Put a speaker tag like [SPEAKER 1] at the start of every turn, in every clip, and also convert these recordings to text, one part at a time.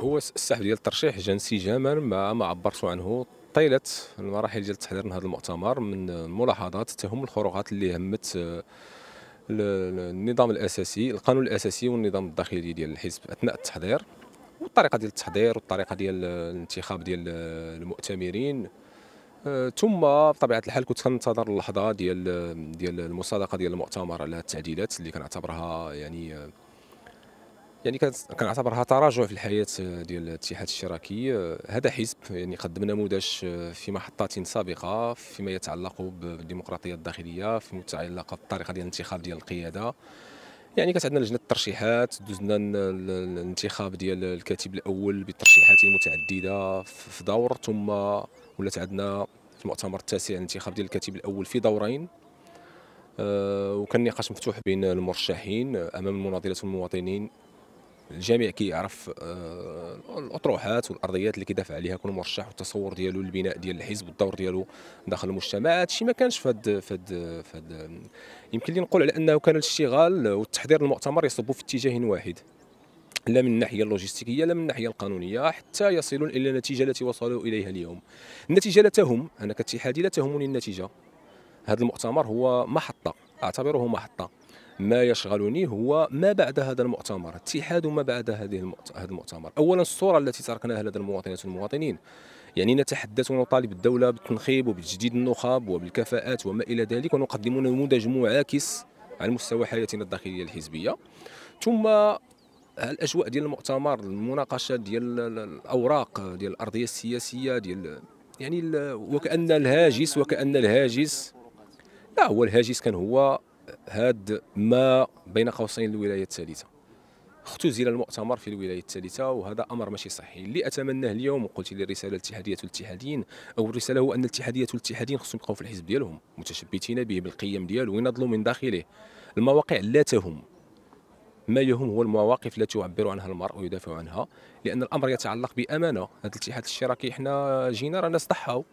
[SPEAKER 1] هو السحب ديال الترشيح جا انسجاما مع ما عبرت عنه طيله المراحل ديال التحضير لهذا المؤتمر من ملاحظات تهم الخروقات اللي همت آه، النظام الاساسي القانون الاساسي والنظام الداخلي ديال الحزب اثناء التحضير والطريقه ديال التحضير والطريقه ديال الانتخاب ديال المؤتمرين آه، ثم بطبيعه الحال كنت كنتظر اللحظه ديال آه، ديال المصادقه ديال المؤتمر على التعديلات اللي كنعتبرها يعني يعني كنعتبرها تراجع في الحياه آه، ديال الاتحاد الاشتراكي آه، هذا حزب يعني قدم نموذج آه، في محطات سابقه فيما يتعلق بالديمقراطيه الداخليه فيما يتعلق بالطريقه ديال الانتخاب ديال القياده يعني كانت عندنا لجنه الترشيحات دوزنا الانتخاب ديال الكاتب الاول بترشيحات متعدده في دور ثم ولات عندنا في المؤتمر التاسع الانتخاب ديال الكاتب الاول في دورين وكان نقاش مفتوح بين المرشحين امام المناضلات والمواطنين الجميع كيعرف آه، الاطروحات والارضيات اللي كيدافع عليها كل مرشح والتصور ديالو البناء ديال الحزب والدور ديالو داخل المجتمع هادشي ما كانش فهاد فهاد فهاد يمكن لي نقول على انه كان الاشتغال والتحضير للمؤتمر يصب في اتجاه واحد لا من الناحيه اللوجستيكيه لا من الناحيه القانونيه حتى يصلون الى النتيجه التي وصلوا اليها اليوم النتيجه لا تهم انا كاتحادي لا تهمني النتيجه هذا المؤتمر هو محطه اعتبره محطه ما يشغلني هو ما بعد هذا المؤتمر اتحاد ما بعد هذه هذا المؤتمر اولا الصوره التي تركناها لدى المواطنات والمواطنين يعني نتحدث ونطالب الدوله بالتنخيب وبتجديد النخب وبالكفاءات وما الى ذلك ونقدم نموذج معاكس على مستوى حياتنا الداخليه الحزبيه ثم الاجواء ديال المؤتمر المناقشه ديال الاوراق ديال الارضيه السياسيه ديال يعني وكان الهاجس وكان الهاجس لا هو الهاجس كان هو هاد ما بين قوسين الولايه الثالثه اختزل المؤتمر في الولايه الثالثه وهذا امر ماشي صحي اللي اتمناه اليوم وقلت لي الرساله الاتحاديه الاتحاديين او الرساله هو ان الاتحاديه والاتحاديين خصهم يبقاو في الحزب ديالهم متشبتين به بالقيم ديالو وينضلوا من داخله المواقع لا تهم ما يهم هو المواقف التي يعبر عنها المرء ويدافع عنها لان الامر يتعلق بامانه هذا الاتحاد الاشتراكي احنا جينا رانا صدحاو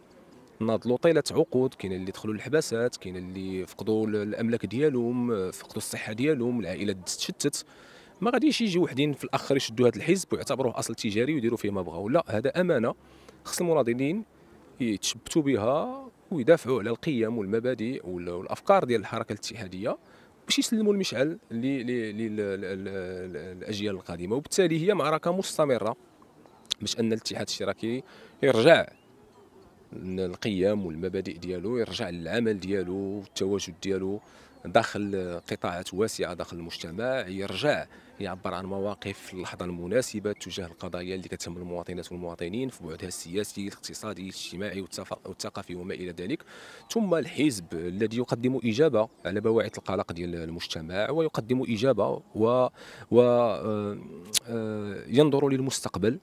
[SPEAKER 1] ناضلوا طيله عقود كاين اللي دخلوا للحباسات كاين اللي فقدوا الاملاك ديالهم فقدوا الصحه ديالهم العائلات تشتت ما غاديش يجي وحدين في الاخر يشدوا هذا الحزب ويعتبروه اصل تجاري ويديروا فيه ما بغاو لا هذا امانه خص المناضلين يتشبتوا بها ويدافعوا على القيم والمبادئ والافكار ديال الحركه الاتحاديه باش يسلموا المشعل للاجيال القادمه وبالتالي هي معركه مستمره باش ان الاتحاد الاشتراكي يرجع القيم والمبادئ ديالو يرجع للعمل ديالو والتواجد ديالو داخل قطاعات واسعه داخل المجتمع يرجع يعبر عن مواقف في اللحظه المناسبه تجاه القضايا اللي كتهم المواطنات والمواطنين في بعدها السياسي الاقتصادي الاجتماعي والثقافي وما الى ذلك ثم الحزب الذي يقدم اجابه على بواعث القلق ديال المجتمع ويقدم اجابه و, و... آه، آه، ينظر للمستقبل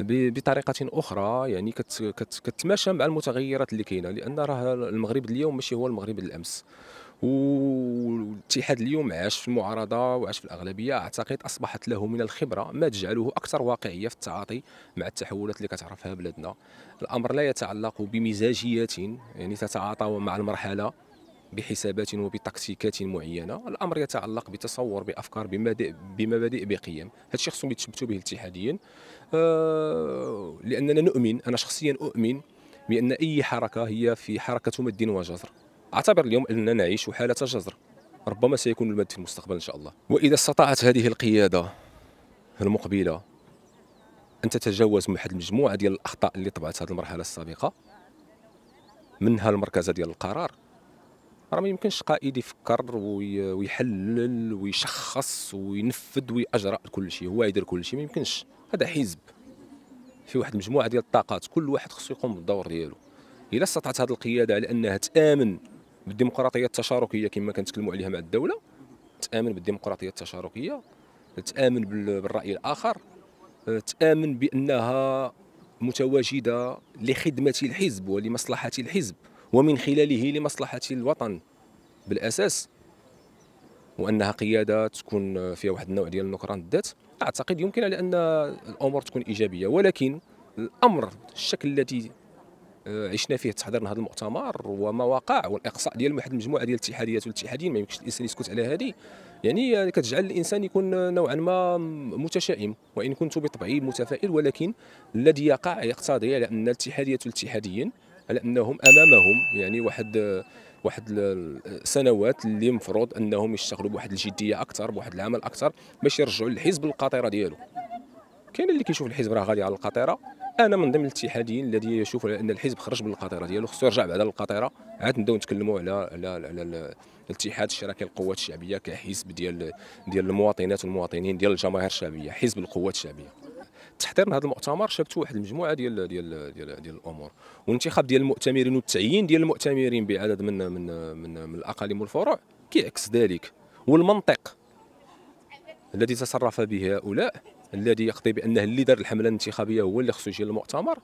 [SPEAKER 1] بطريقه اخرى يعني كتماشى مع المتغيرات اللي كاينه لان راه المغرب اليوم ماشي هو المغرب الامس والاتحاد اليوم عاش في المعارضه وعاش في الاغلبيه اعتقد اصبحت له من الخبره ما تجعله اكثر واقعيه في التعاطي مع التحولات اللي كتعرفها بلادنا الامر لا يتعلق بمزاجيات يعني تتعاطى مع المرحله بحسابات وبتكتيكات معينه الامر يتعلق بتصور بافكار بمبادئ بمبادئ بقيم هذا الشيء خصهم يتشبثوا به اتحاديا آه لاننا نؤمن انا شخصيا اؤمن بان اي حركه هي في حركه مد وجزر اعتبر اليوم اننا نعيش حاله جزر ربما سيكون المد في المستقبل ان شاء الله واذا استطاعت هذه القياده المقبله ان تتجاوز واحد المجموعه ديال الاخطاء اللي طبعت هذه المرحله السابقه منها المركزه ديال القرار راه ما يمكنش قائد يفكر ويحلل ويشخص وينفذ ويأجرأ كل شيء هو يدير كل شيء ما يمكنش هذا حزب في واحد مجموعه ديال الطاقات كل واحد خصو يقوم بالدور ديالو الا استطاعت هذه القياده على انها تامن بالديمقراطيه التشاركيه كما كنتكلموا عليها مع الدوله تامن بالديمقراطيه التشاركيه تامن بالراي الاخر تامن بانها متواجده لخدمه الحزب ولمصلحه الحزب ومن خلاله لمصلحة الوطن بالأساس وأنها قيادة تكون فيها واحد النوع ديال النكران الذات أعتقد يمكن على أن الأمور تكون إيجابية ولكن الأمر الشكل الذي آه، عشنا فيه تحضرنا هذا المؤتمر وما وقع والاقصاء ديال واحد المجموعه ديال الاتحاديات والاتحادين ما يمكنش الانسان يسكت على هذه يعني كتجعل الانسان يكون نوعا ما متشائم وان كنت بطبعي متفائل ولكن الذي يقع يقتضي على ان الاتحاديات والاتحاديين على انهم امامهم يعني واحد واحد السنوات اللي مفروض انهم يشتغلوا بواحد الجديه اكثر بواحد العمل اكثر باش يرجعوا للحزب القطيره ديالو كاين اللي كيشوف الحزب راه غادي على القطيره انا من ضمن الاتحاديين الذي يشوف ان الحزب خرج من القطيره ديالو خصو يرجع بعدا للقطيره عاد نبداو نتكلموا على على على الاتحاد الشراكي للقوات الشعبيه كحزب ديال ديال المواطنات والمواطنين ديال الجماهير الشعبيه حزب القوات الشعبيه التحضير لهذا المؤتمر شابته واحد المجموعه ديال ديال ديال, ديال الامور والانتخاب ديال المؤتمرين والتعيين ديال المؤتمرين بعدد من من من, من الاقاليم والفروع كيعكس ذلك والمنطق الذي تصرف به هؤلاء الذي يقضي بانه اللي دار الحمله الانتخابيه هو اللي خصو يجي للمؤتمر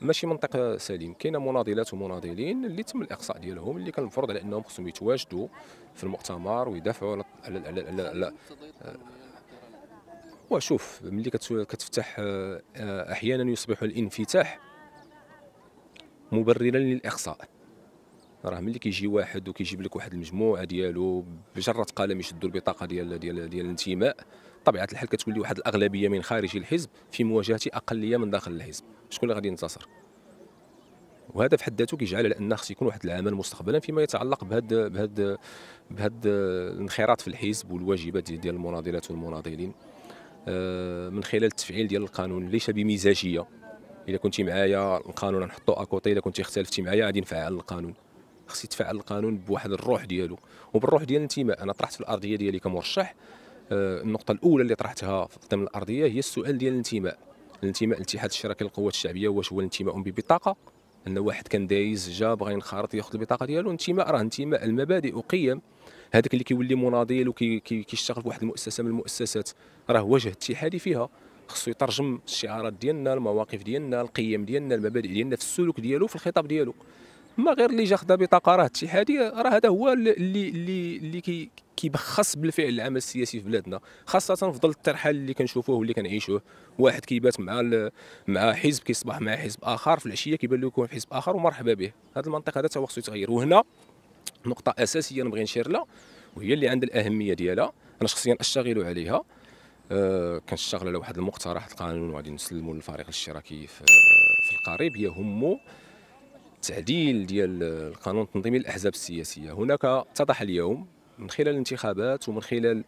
[SPEAKER 1] ماشي منطق سليم كاين مناضلات ومناضلين اللي تم الاقصاء ديالهم اللي كان المفروض على انهم خصهم يتواجدوا في المؤتمر ويدافعوا على على على, على, على وشوف ملي كتفتح آه، احيانا يصبح الانفتاح مبررا للاقصاء راه ملي كيجي واحد وكيجيب لك واحد المجموعه ديالو بجره قلم يشدوا البطاقه ديال ديال ديال الانتماء طبيعه الحال لي واحد الاغلبيه من خارج الحزب في مواجهه اقليه من داخل الحزب شكون اللي غادي ينتصر وهذا في حد ذاته كيجعل على ان خص يكون واحد العمل مستقبلا فيما يتعلق بهذا بهذا بهذا الانخراط في الحزب والواجبات ديال المناضلات والمناضلين آه، من خلال التفعيل ديال القانون ليس بمزاجيه الا كنتي معايا القانون نحطو اكوطي الا كنتي اختلفتي معايا غادي نفعل القانون خصك تفعل القانون بواحد الروح ديالو وبالروح ديال الانتماء انا طرحت في الارضيه ديالي كمرشح آه، النقطه الاولى اللي طرحتها ضمن الارضيه هي السؤال ديال الانتماء الانتماء الاتحاد الشراكه للقوات الشعبيه واش هو الانتماء ببطاقه ان واحد كان دايز جا بغى ينخرط ياخذ البطاقه ديالو انتماء راه انتماء المبادئ وقيم هذاك اللي كيولي مناضل وكيشتغل في واحد المؤسسه من المؤسسات راه هو جهد اتحادي فيها خصو يترجم الشعارات ديالنا المواقف ديالنا القيم ديالنا المبادئ ديالنا في السلوك ديالو في الخطاب ديالو ما غير اللي جا خدا بطاقه راه اتحادي راه هذا هو اللي اللي اللي كيبخص بالفعل العمل السياسي في بلادنا خاصه في ظل الترحال اللي كنشوفوه واللي كنعيشوه واحد كيبات مع مع حزب كيصبح مع حزب اخر في العشيه كيبان له يكون في حزب اخر ومرحبا به هذا المنطق هذا تا هو خصو يتغير وهنا نقطة أساسية نبغي نشير لها وهي اللي عندها الأهمية ديالها أنا شخصيا أشتغل عليها أه كنشتغل على واحد المقترح القانون وغادي نسلمو للفريق الاشتراكي في, في القريب يهمو تعديل ديال القانون التنظيمي للأحزاب السياسية هناك اتضح اليوم من خلال الانتخابات ومن خلال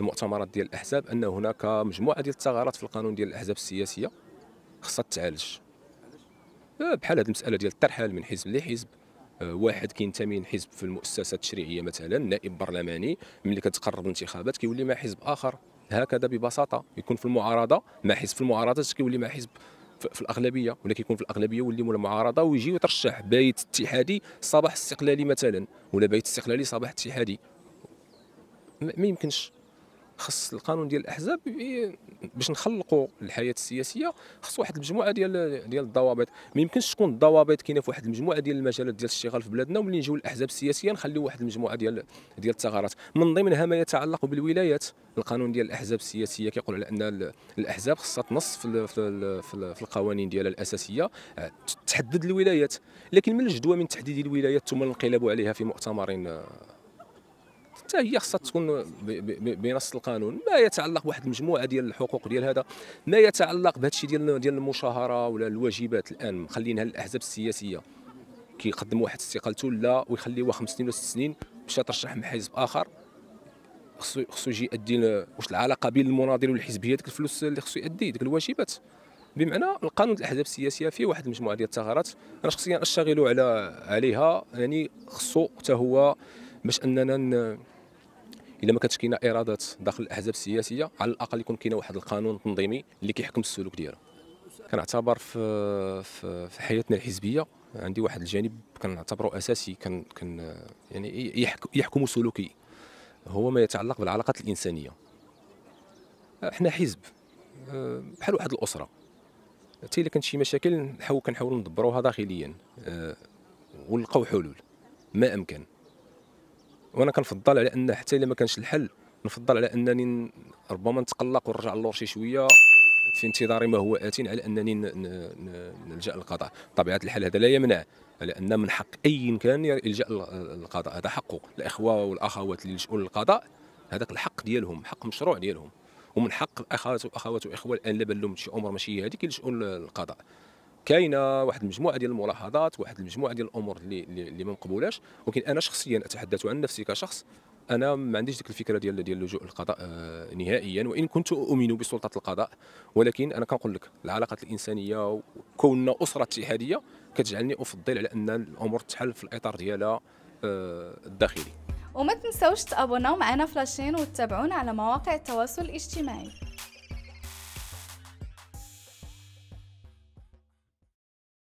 [SPEAKER 1] المؤتمرات ديال الأحزاب أن هناك مجموعة ديال الثغرات في القانون ديال الأحزاب السياسية خصها تعالج آه، بحال هذه المسألة ديال الترحال من حزب لحزب آه، واحد كينتمي لحزب في المؤسسه التشريعيه مثلا نائب برلماني ملي كتقرب الانتخابات كيولي مع حزب اخر هكذا ببساطه يكون في المعارضه مع حزب في المعارضه كيولي مع حزب في الاغلبيه ولا كيكون في الاغلبيه يولي مول المعارضه ويجي ويترشح بايت اتحادي صباح استقلالي مثلا ولا بايت استقلالي صباح اتحادي ما يمكنش خص القانون ديال الاحزاب باش نخلقوا الحياه السياسيه خص واحد المجموعه ديال ديال الضوابط ما يمكنش تكون الضوابط كاينه في واحد المجموعه ديال المجالات ديال الاشتغال في بلادنا وملي نجيو الاحزاب السياسيه نخليو واحد المجموعه ديال ديال الثغرات من ضمنها ما يتعلق بالولايات القانون ديال الاحزاب السياسيه كيقول على ان الاحزاب خصها تنص في, في, في, في القوانين ديالها الاساسيه تحدد الولايات لكن من الجدوى من تحديد الولايات ثم الانقلاب عليها في مؤتمر حتى هي خصها تكون بنص القانون ما يتعلق بواحد المجموعه ديال الحقوق ديال هذا ما يتعلق بهذا الشيء ديال ديال المشاهره ولا الواجبات الان مخلينها للاحزاب السياسيه كيقدموا واحد استقالته لا ويخليوها خمس سنين ولا ست سنين باش ترشح مع حزب اخر خصو خصو يجي يؤدي واش العلاقه بين المناضل والحزبيه ديك الفلوس اللي خصو يؤدي ديك الواجبات بمعنى القانون الاحزاب السياسيه فيه واحد المجموعه ديال الثغرات انا شخصيا اشتغل على عليها يعني خصو حتى هو باش اننا الا ما كانتش كاينه ارادات داخل الاحزاب السياسيه على الاقل يكون كاينه واحد القانون التنظيمي اللي كيحكم السلوك ديالها كنعتبر في في حياتنا الحزبيه عندي واحد الجانب كنعتبره اساسي كان كان يعني يحكم سلوكي هو ما يتعلق بالعلاقات الانسانيه احنا حزب بحال واحد الاسره حتى الا كانت شي مشاكل نحاول كنحاولوا ندبروها داخليا آه، ونلقاو حلول ما امكن وانا كنفضل على ان حتى الا ما كانش الحل نفضل على انني ربما نتقلق ونرجع للور شي شويه في انتظار ما هو ات على انني نلجا للقضاء طبيعه الحال هذا لا يمنع على ان من حق اي كان يلجا للقضاء هذا حقه الاخوه والاخوات اللي يلجؤوا للقضاء هذاك الحق ديالهم حق مشروع ديالهم ومن حق الاخوات والاخوات والاخوه الان لا بان لهم شي امور ماشي هذه كيلجؤوا للقضاء كاينه واحد المجموعه ديال الملاحظات واحد المجموعه ديال الامور اللي اللي ما مقبولاش ولكن انا شخصيا اتحدث عن نفسي كشخص انا ما عنديش ديك الفكره ديال ديال اللجوء للقضاء آه، نهائيا وان كنت اؤمن بسلطه القضاء ولكن انا كنقول لك العلاقات الانسانيه وكوننا اسره اتحاديه كتجعلني افضل على ان الامور تحل في الاطار ديالها آه، الداخلي وما تنساوش تابوناو معنا في لاشين وتتابعونا على مواقع التواصل الاجتماعي